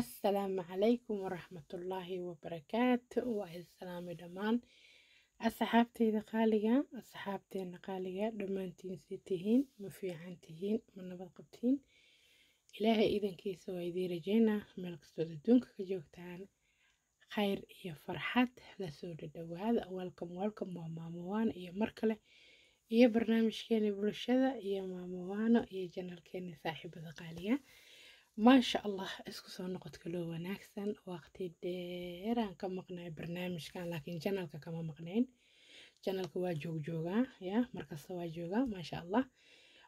assalaamu calaykum waraxmatullaahi wabarakaatu waa salaami dhammaan asxaabteyda qaaliga asxaabteena qaaliga dhammaantiin si tihiin ma fiican tihiin ma nabad qabtiin ilaahay idankiisa waa idiin rajeynaa meel kastood adduunka ka joogtaan khayr iyo farxad lasoo dhadhawaada welcom welcom waa maamowaano iyo mar kale iyo barnaamijkeena bulshada iyo maamowaano iyo janalkeena saaxiibada qaaliga maasha allah isku soo noqod kaloo wanaagsan waqti dheeraan ka maqnay barnaamijkan laakiin janalka kama maqnayn janalka waa joogjoogaa ya markasta waa joogaa maasha allah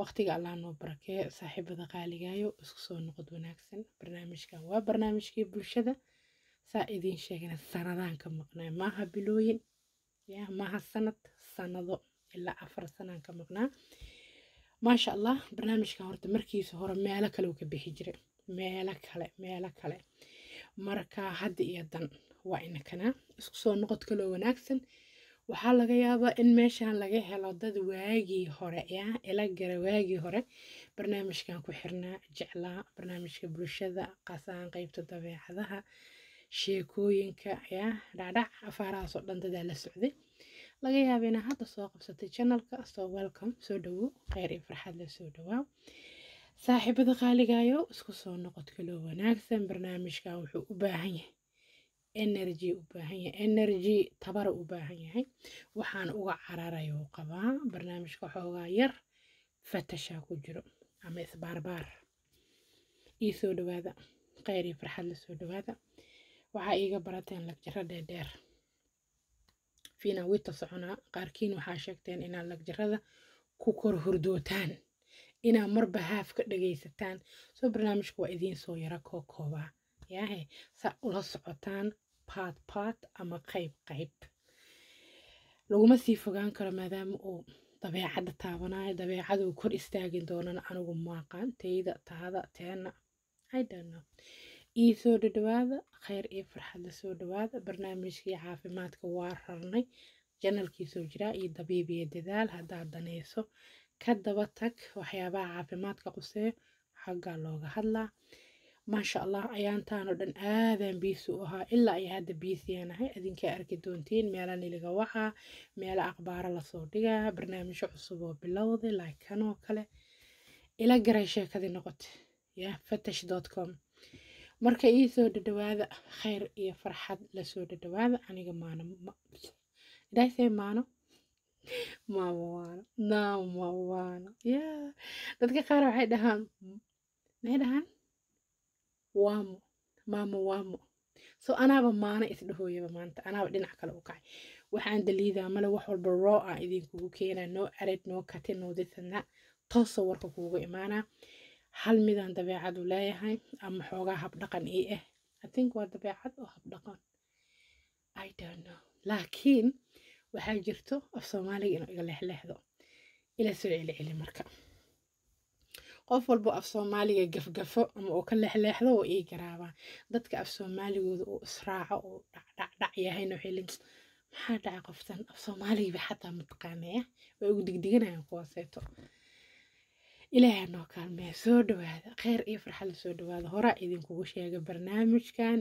waqtiga allah noo barakee saaxiibada qaaligayo isku soo noqod wanaagsan barnaamijkan waa barnaamijkii bulshada saa idiin sheegana sanadaan ka maqnaa maaha bilooyin ya maaha sanad sanado ilaa afar sanaan ka maqnaa maasha allah barnaamijkan horta markiisa hore meelo kale uu ka bixi jiray meelo kale meelo kale marka hadda iyo dan waa inakana isku soo noqod kaloo wanaagsan waxaa laga yaabaa in meeshan laga helo dad waagii hore yaa ila gara waagii hore barnaamijkan ku xirnaa jeclaa barnaamijka bulshada qasaan qeybta dabeecadaha sheekooyinka ya dhacdhac afaarahaasoo dhan dadaa la socday laga yaaba inaa hadda soo qabsatay janalka soo welcome soo dhawo kheyr iyo farxad la soo dhawaa saaxiibada qaaligayo isku soo noqod kaloo wanaagsan barnaamijkan wuxuu u baahan yahay energy u baahan yahay energy tabara u baahan yahay waxaan uga cararayuu qabaa barnaamijka xoogaa yar fatasha ku jiro ama isbaarbaar ii soo dhawaada kheyr iyo farxad la soo dhawaada waxaa iiga barateen lagjaro dheerdheer fiina wiita soconaa qaarkiin waxaa sheegteen inaad lagjarada ku kor hurdootaan inaa marba haaf ka dhagaysataan soo barnaamijka waa idiin soo yaro kookoobaa yaahe saa ula socotaan baad baad ama qayb qayb laguma sii fogaan karo maadaama uu dabeecadda taabanayo dabeecada kor istaagi doonana anigu maaqaan tayda taada teena idonno ii soo dhadhawaada kheyr iyo farxad la soo dhawaada barnaamijkii caafimaadka waa rarnay janalkii soo jiraa iyo dabiib dadaal haddaad daneyso ka daba tag waxyaabaha caafimaadka qusee xaggaa looga hadlaa maasha allah ayaantaan oo dhan aadan biisi u ahaa ilaa ay hadda biisiyaanahay idinkaa arki doontiin meela niliga wacaa meela akhbaaro lasoo dhigaa barnaamijyo cusub oo bilowday oo kale ila garay sheekadii noqotay yaa fatash dot com marka iisoo dhadhawaada khayr iyo farxad lasoo dhadhawaada aniga maano ilaahsee maano ma waano naw ma waano ya dadka qaar waxay dhahaan maxay dhahaan waamo maamo waamo so anaaba maana isdhahooyaba maanta anaaba dhinac kale u kacay waxaan daliidaa male wax walba roo ah idinkugu keenaa noo ared noo kate noo disana toosa warka kuuga imaanaa hal midaan dabeecadu leeyahay ama xoogaa habdhaqan ii ah i think waa dabeecad oo habdhaqan i don't know laakiin waxaa jirto af soomaaliga inuu iga leexleexdo ila soo celiceli marka qof walbo af soomaaliga gafgafo ama uu ka leexleexdo oo ii garaabaa dadka af soomaaligooda uu israaco uu dhacdhacdhac yahayna waxay maxaa dhaca qoftan af soomaaligaba xataa mataqaanaya way ugu digdiganayan kuwaaseeto ilaahay noo kaalmee soo dhawaada kheyr iyo farxada soo dhawaada horaa idinkugu sheega barnaamijkan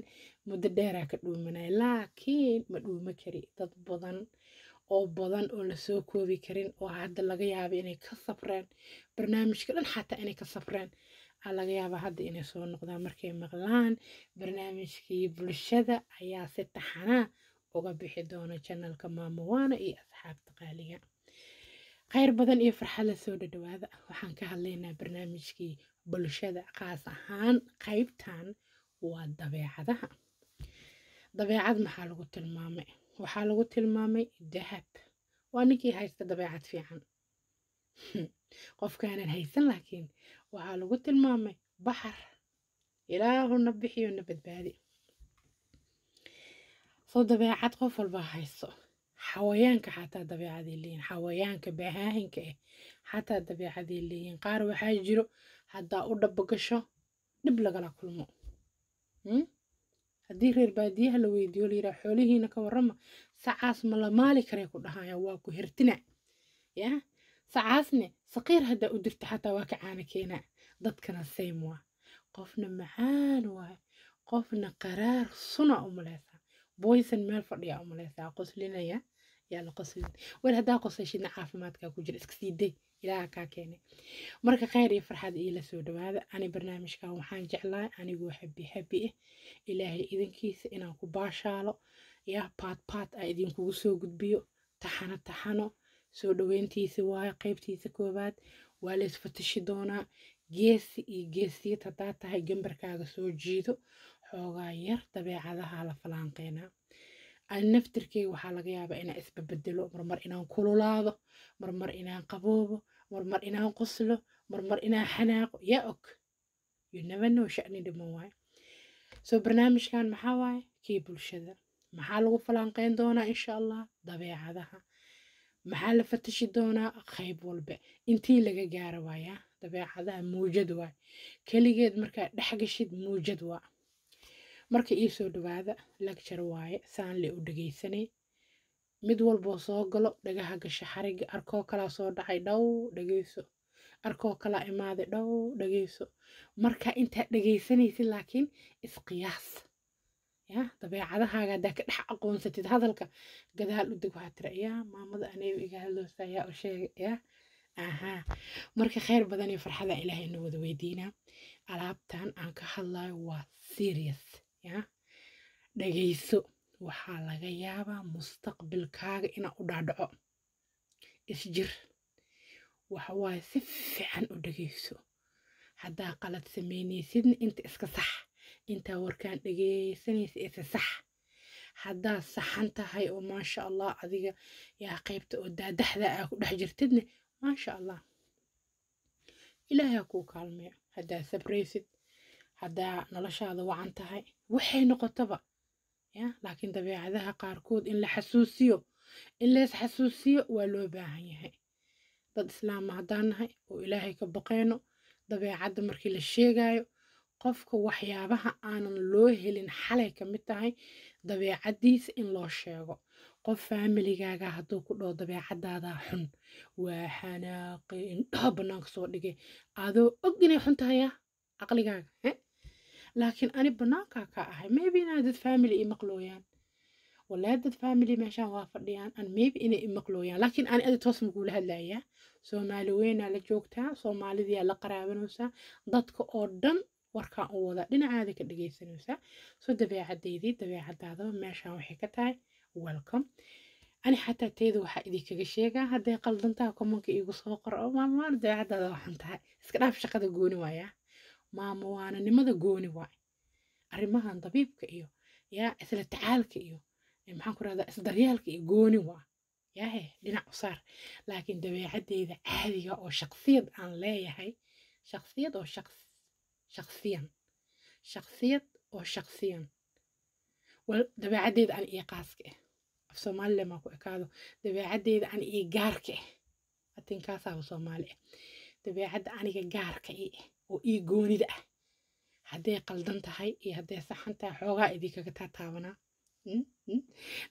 muddo dheeraa ka dhuumanaya laakiin ma dhuuma kari dad badan oo badan oo lasoo koobi karin oo hadda laga yaabo inay ka safraan barnaamijka dhan xataa inay ka sabreen aa ah, laga yaaba hadda inay soo noqdaan markay maqlaan barnaamijkii bulshada ayaa si taxanaa uga bixi doona janalka maamowaana iyo asxaabta qaaliga kheyr badan iyo farxad la soo dhadhawaada waxaan ka hadlaynaa barnaamijkii bulshada qaas ahaan qeybtan waa dabeecadaha dabeecad maxaa lagu tilmaamay waxaa lagu tilmaamay dahab waa ninkii haysta dabeecad fiican qofkaanan haysan laakiin waxaa lagu tilmaamay baxar ilaahuna bixiyo na badbaadi soo dabeecad qof walba hayso xawayaanka xataa dabeecaday leeyihin xawayaanka bahaahinka ah eh, xataa dabeecaday leeyin qaar waxaa jiro haddaa u gasho dhib lagala kulmo hmm? haddii reer baadiyaha la weydiiyo yiraa xoolihiina ka warama sacaas mala maali karee ku dhahaya waa ku hirtina ya sacaasne sakiir haddaa u dirta xataa waa ka caana keenaa dadkana saym waa qofna macaan waay qofna qaraar suna u malaysaa boysan meel fadhiya u malaysaa qoslinaya yaa la qoslin wel haddaa qosashidna caafimaadkaa ku jira iska sii day ilaaha kaa keenay marka kheyr iyo farxad iila soo dhawaada ani barnaamijkan waxaan jeclahay anigoo habi habi ah ilaahay idinkiisa inaan ku baashaalo ya yaa baadbaad a ah idinkugu soo gudbiyo taxano taxano soo dhaweyntiisa waayo qaybtiisa koowaad waa la isfatishi doonaa geesi iyo geesiyad haddaa tahay gambarkaaga soo jiido xoogaa yar dabeecadaha la falaanqeynaa ani naftirkeyga waxaa laga yaabaa inaan isbabedelo marmar inaan kululaado marmar inaan qaboobo marmar inaan qoslo marmar inaan xanaaqo ya og younevano shacni dhiman waayo soo barnaamijkan maxaa waaye kii bulshada maxaa lagu falanqeyn doonaa insha allah dabeecadaha maxaa la fatashi doonaa qayb walba intii laga gaara waayaa ah. dabeecadaha muujad waay keligeed markaa dhexgashid muujad waa marka iisoo dhawaada lagjar waaye saan le u dhegeysanay Mid walba soo galo, dhagaha gasha xariga arkoo kalaa soo dhacay dhow, dhageyso. Arkoo kalaa imaaday dhow, dhageyso. Marka intaa dhageysanaysid laakiin isqiyaas. yaa dabeecadahaaga haddaa ka dhex aqoonsatid hadalka gadaal u deg waxaa tira yaa maamada aniga iga hadloosaa yaa u sheega yaa ahaa marka khayr badan iyo farxada ilaahay inuu wada weydiinaa alaabtan aan ka hadlayo waa serious ya dhagayso waxaa laga yaabaa mustaqbalkaaga inaa u dhaadhaco isjir waxawaaye si fiican u dhegayso haddaa qalad sameynaysidna inta iska sax intaa warkaan dhegaysanaysa isa sax haddaa saxan tahay oo maasha allah adiga yaa qaybta oo daadaxda aa ku dhex jirtidna maasha allah ilaahaa kuu kaalmeeyo haddaa sabraysid haddaa noloshaada wacan tahay waxay noqotaba ya laakiin dabeecadaha qaarkood in la xasuusiyo in lees xasuusiyo waa loo baahan yahay dad islaama haddaan nahay oo ilaahay ka baqeyno dabeecadda markii la sheegaayo qofka waxyaabaha aanan loo helin xalay ka mid tahay dabeecaddiisa in loo sheego qof faamiligaaga hadduu ku dhaho dabeecadaadaa xun waa xanaaqi indhaha bannaanka soo dhigay adoo og inay xun tahaya ah, caqligaaga eh? laakiin ani banaanka ka ahay maybe inaa dad family i maqlooyaan wallahi dad family meeshaan waa fadhiyaan an maybe inay i maqlooyaan laakiin ani adi toos maguula hadlayaa soomaali weynaa la joogtaa soomaalidiyaa la qaraabanaysaa dadka oo dhan warkaa u wada dhinacaada ka dhageysanaysaa soo dabeecadaydii dabeecadaadaba meeshaan waxay ka tahay welcome ani xataa teyda waxaa idinkaga sheegaa hadday qaldantaha komanka iigu soo qor oo maalmaal dabeecadaada waxan tahay iska dhaaf shaqada gooni waayaa maamo waananimada gooni waay arimahan dabiibka iyo yaa isla tacaalka iyo maxaan ku rahda isdaryaalka iyo gooni waa yaahe dhinac u saar laakiin dabeecadeyda caadiga oo shaksiyad aan leeyahay shaksiyad oo shaks shaksiyan shaksiyad oo shaksiyan wal dabeecadeyda aan iyo qaaska ah af soomalilan baan ku ekaado dabeecadeyda aan iyo gaarka eh atin kaasaaba soomaali ah eh. dabeecadda aniga gaarka ii ah oo ii goonida ah hadday qaldan tahay iyo hadday saxan tahay xoogaa idinkaga taataabanaa hmm? hmm?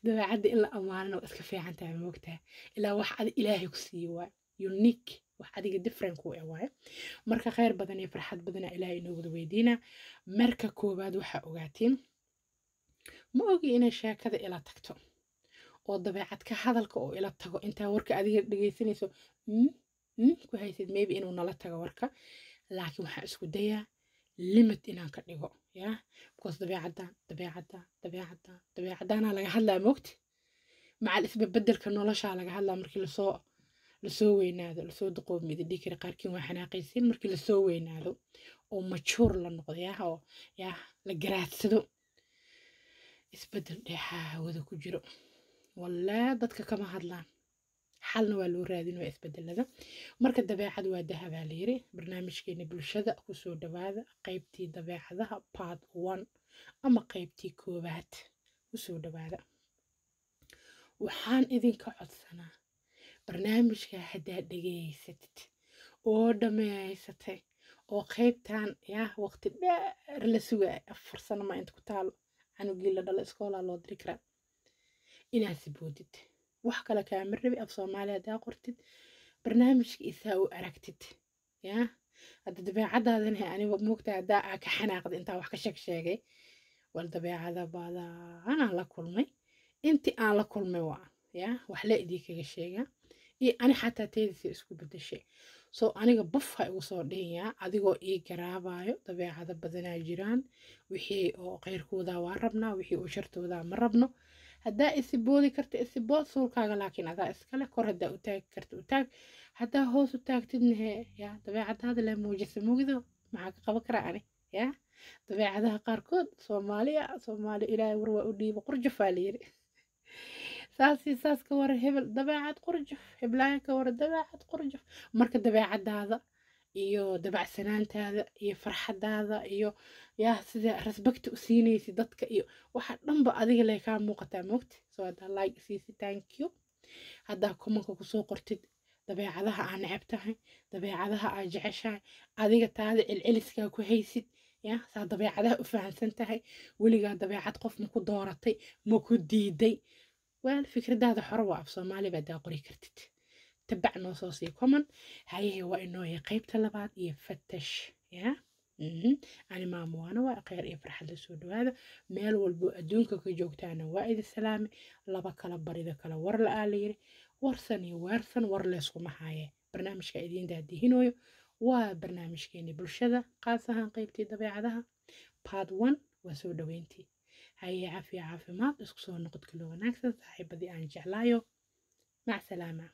dabeecadda in la ammaanana waa iska fiican tahay moogtaa ilaa wax adi ilaahay ku siiye waa unique wax adiga different ku eh waaye marka khayr badan iyo farxad badana ilaahay inoo weydiina marka koowaad waxaa ogaatiin ma ogi inay sheekada ila tagto oo dabeecad ka hadalka oo ila tago intaa warka adiga dhegaysanayso hmm? ku haysid maybe inuu nala tago warka laakiin waxaan isku dayaa limit inaan ka dhigo yaa because dabeecaddan dabeecaddan dabeecaddan dabeecaddaanaa laga hadlaa moogta macal isbabeddelka noloshaa laga hadlaa markii lasoo lasoo weynaado lasoo duqoomid dhihi kara qaarkiin waa xanaaqaysiin markii lasoo weynaado oo majuur la noqdo yah oo yah la garaadsado isbeddel dheexaawada ku jiro walaa dadka kama hadlaan xalna waa loo waa isbedelada marka dabeecad waa dahabaa layiri barnaamijkeena bulshada kusoo dhawaada qeybtii dabeecadaha part one ama qaybtii koowaad kusoo dhawaada waxaan idinka codsanaa barnaamijka haddaa dhegeysatid oo dhammaysatay oo qeybtan yah waqti dheer la sugaay afar sano ma inta ku taalo canugii la dhalo iskoolaa loo diri karaa inaad siboodid wax kale kaama rabi af soomaali hadaa qortid barnaamijka isaa u aragtid yaa hadda dabeecadaadan he aniga moogtaa aa ka xanaaqda intaa wax ka sheeg sheegay wal dabeecada badan aan la kulmay intii aan la kulmay waa yaa wax lee idii kaga sheega iyo ani xataa teedisa isku bedeshay soo aniga buf ha igu soo dhihinyaa adigoo ii garaabaayo dabeecado badanaa jiraan wixii oo khayrkoodaa waa rabnaa wixii oo shartoodaa ma rabno haddaa boodi karta isi isibood suulkaaga laakiin adaa iskale kor hadaa u taagi karta utaag hadaa hoos u taagtidna ya dabeecadaada laa muujisa mugido maxaa ka qaban karaa ani ya dabeecadaha qaarkood soomaaliya soomaaliya ilaahay war waa u dhiibo qurjuf aa layiri saasi saas ka wara hebel dabeecad qurjuf heblaayo ka wara dabeecad qurjuf marka dabeecadaada iyo dabacsanaantaada iyo farxadaada iyo yaa sida rasbagta u siinaysi dadka iyo waxa dhanba adiga lay kaa muuqataa moogta soo hadaa like siisi thank you haddaa kumanka kusoo qortid dabeecadaha aa necab tahay dabeecadaha aa jeceshahay adiga taada celceliskaa ku haysid ya saa dabeecadaha u fahamsan tahay weligaa dabeecad qof maku dooratay maku diiday waal fikradaada xoro waa af soomaaliba hadaa qori kartid tabac noo soo sii coman hayahe waa inooya qaybta labaad iyo fatash ya animaamo waana waa kheer iyo farxad lasoo dhawaada meel walbo adduunka ka joogtaana waa idi salaame laba kala barida kale war la-aa layiri warsan iyo weersan war leeskuma haaye barnaamijka idiin daadihinooyo waa barnaamijkeeni bulshada qaas ahaan qaybtii dabeecadaha baad one waa soo dhaweyntii haye cafiya caafimaad isku soo noqodka lo wanaagsan saaxiibadii aan jeclaayo macsalaama